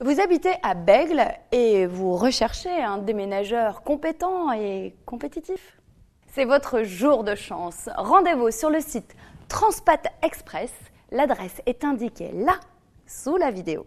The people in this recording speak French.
Vous habitez à Bègle et vous recherchez un déménageur compétent et compétitif. C'est votre jour de chance. Rendez-vous sur le site Transpat Express. L'adresse est indiquée là, sous la vidéo.